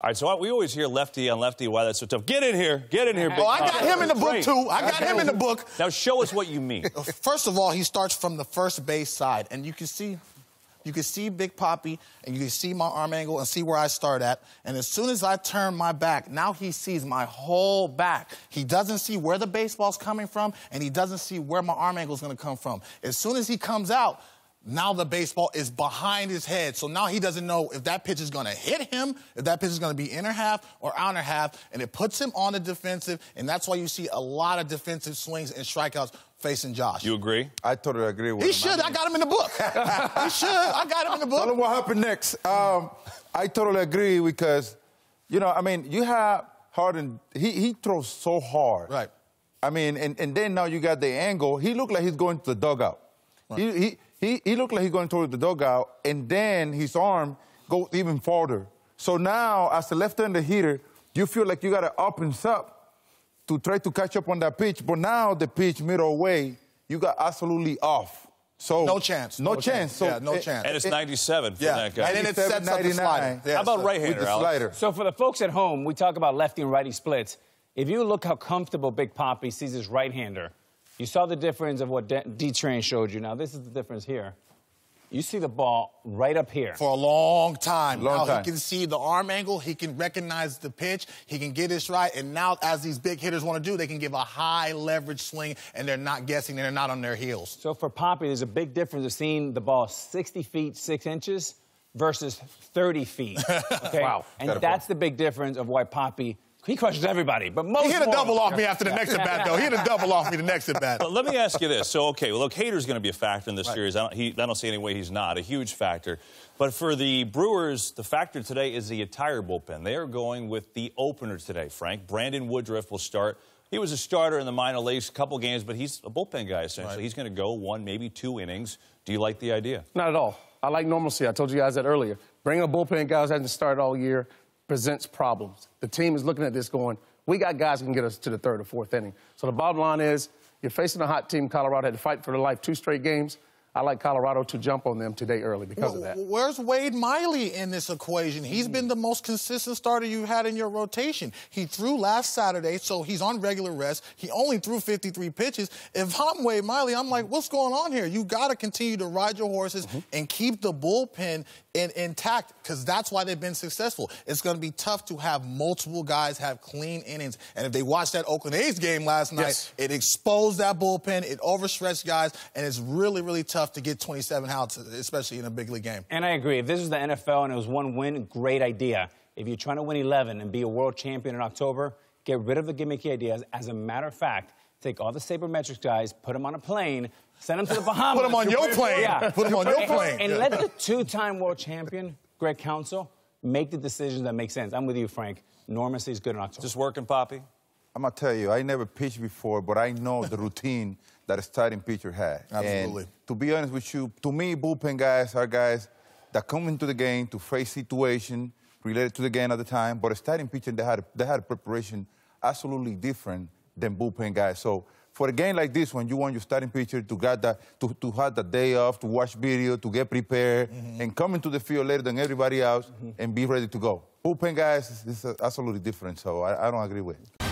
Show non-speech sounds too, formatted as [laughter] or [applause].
All right, so we always hear lefty on lefty. Why that's so tough? Get in here, get in here. Big I got him in the book too. I got him in the book. Now show us what you mean. [laughs] First of all, he starts from the first base side, and you can see, you can see Big Poppy, and you can see my arm angle, and see where I start at. And as soon as I turn my back, now he sees my whole back. He doesn't see where the baseball's coming from, and he doesn't see where my arm angle is going to come from. As soon as he comes out. Now the baseball is behind his head. So now he doesn't know if that pitch is going to hit him, if that pitch is going to be inner half or outer half. And it puts him on the defensive. And that's why you see a lot of defensive swings and strikeouts facing Josh. You agree? I totally agree with he him. He should. I, I got him in the book. he [laughs] should. I got him in the book. Tell him what happened next. Um, I totally agree because, you know, I mean, you have Harden, he, he throws so hard. Right. I mean, and, and then now you got the angle. He looked like he's going to the dugout. Right. He, he, he, he looked like he's going towards the dugout, and then his arm goes even farther. So now, as a left-handed hitter, you feel like you got to up and up to try to catch up on that pitch. But now the pitch middle way, you got absolutely off. So no chance, no, no chance. chance. So yeah, no it, chance. And it's 97 it, for yeah. that guy. And then it sets 99. up the slider. Yeah, how about so right-hander, Alex? So for the folks at home, we talk about lefty and righty splits. If you look how comfortable Big Poppy sees his right-hander, you saw the difference of what D-Train showed you. Now, this is the difference here. You see the ball right up here. For a long time. Long now time. he can see the arm angle, he can recognize the pitch, he can get this right, and now as these big hitters want to do, they can give a high leverage swing and they're not guessing and they're not on their heels. So for Poppy, there's a big difference of seeing the ball 60 feet, 6 inches versus 30 feet. [laughs] Okay? wow. And that's the big difference of why Poppy he crushes everybody, but most. He hit a double off me after the next at bat, though. He hit a double off me the next at bat. But let me ask you this. So, okay, well, look, Hater's going to be a factor in this right. series. I don't, he, I don't see any way he's not a huge factor. But for the Brewers, the factor today is the entire bullpen. They are going with the opener today, Frank. Brandon Woodruff will start. He was a starter in the minor leagues a couple games, but he's a bullpen guy, essentially. Right. He's going to go one, maybe two innings. Do you like the idea? Not at all. I like normalcy. I told you guys that earlier. Bring a bullpen guy who hasn't started all year presents problems. The team is looking at this going, we got guys who can get us to the third or fourth inning. So the bottom line is you're facing a hot team. Colorado had to fight for their life two straight games. I like Colorado to jump on them today early because well, of that. Where's Wade Miley in this equation? He's been the most consistent starter you've had in your rotation. He threw last Saturday, so he's on regular rest. He only threw 53 pitches. If I'm Wade Miley, I'm like, what's going on here? You got to continue to ride your horses mm -hmm. and keep the bullpen and intact because that's why they've been successful. It's going to be tough to have multiple guys have clean innings. And if they watched that Oakland A's game last night, yes. it exposed that bullpen, it overstretched guys, and it's really, really tough to get 27 outs, especially in a big league game. And I agree. If this is the NFL and it was one win, great idea. If you're trying to win 11 and be a world champion in October, get rid of the gimmicky ideas. As a matter of fact, Take all the sabermetrics guys, put them on a plane, send them to the [laughs] Bahamas. put them on your plane. Yeah. Put them on your plane. And, let the two-time world champion, Greg Council, make the decisions that make sense. I'm with you, Frank. Normacy is good in October. Just working, Poppy? I'm gonna tell you, I never pitched before, but I know the routine that a starting pitcher has. Absolutely. And to be honest with you, to me, bullpen guys are guys that come into the game to face situation related to the game at the time, but a starting pitcher, they had, they had preparation absolutely different than bullpen guys. So for a game like this, when you want your starting pitcher to get that, to, to have the day off, to watch video, to get prepared, mm-hmm. and come into the field later than everybody else mm-hmm. and be ready to go. Bullpen guys is, is absolutely different, so I, I don't agree with.